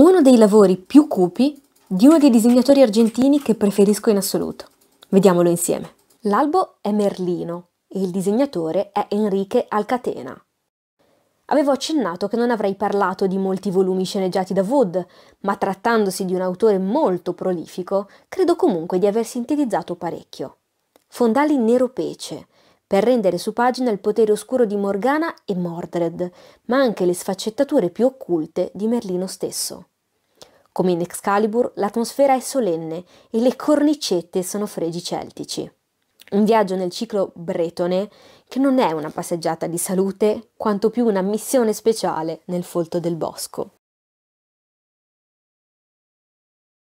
Uno dei lavori più cupi di uno dei disegnatori argentini che preferisco in assoluto. Vediamolo insieme. L'albo è Merlino e il disegnatore è Enrique Alcatena. Avevo accennato che non avrei parlato di molti volumi sceneggiati da Wood, ma trattandosi di un autore molto prolifico, credo comunque di aver sintetizzato parecchio. Fondali nero pece, per rendere su pagina il potere oscuro di Morgana e Mordred, ma anche le sfaccettature più occulte di Merlino stesso. Come in Excalibur, l'atmosfera è solenne e le cornicette sono fregi celtici. Un viaggio nel ciclo bretone che non è una passeggiata di salute, quanto più una missione speciale nel folto del bosco.